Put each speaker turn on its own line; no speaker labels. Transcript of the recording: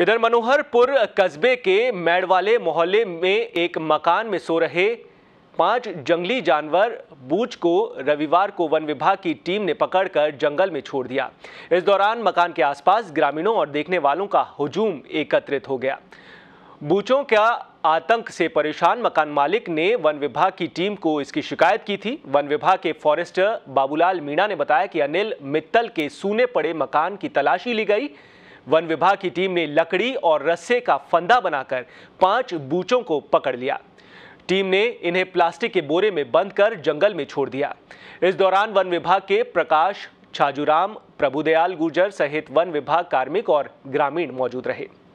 इधर मनोहरपुर कस्बे के मैडवाले मोहल्ले में एक मकान में सो रहे पांच जंगली जानवर बूच को रविवार को वन विभाग की टीम ने पकड़कर जंगल में छोड़ दिया इस दौरान मकान के आसपास ग्रामीणों और देखने वालों का हुजूम एकत्रित हो गया बूचों का आतंक से परेशान मकान मालिक ने वन विभाग की टीम को इसकी शिकायत की थी वन विभाग के फॉरेस्टर बाबूलाल मीणा ने बताया कि अनिल मित्तल के सूने पड़े मकान की तलाशी ली गई वन विभाग की टीम ने लकड़ी और रस्से का फंदा बनाकर पांच बूचों को पकड़ लिया टीम ने इन्हें प्लास्टिक के बोरे में बंद कर जंगल में छोड़ दिया इस दौरान वन विभाग के प्रकाश छाजूराम प्रभुदयाल गुर्जर सहित वन विभाग कार्मिक और ग्रामीण मौजूद रहे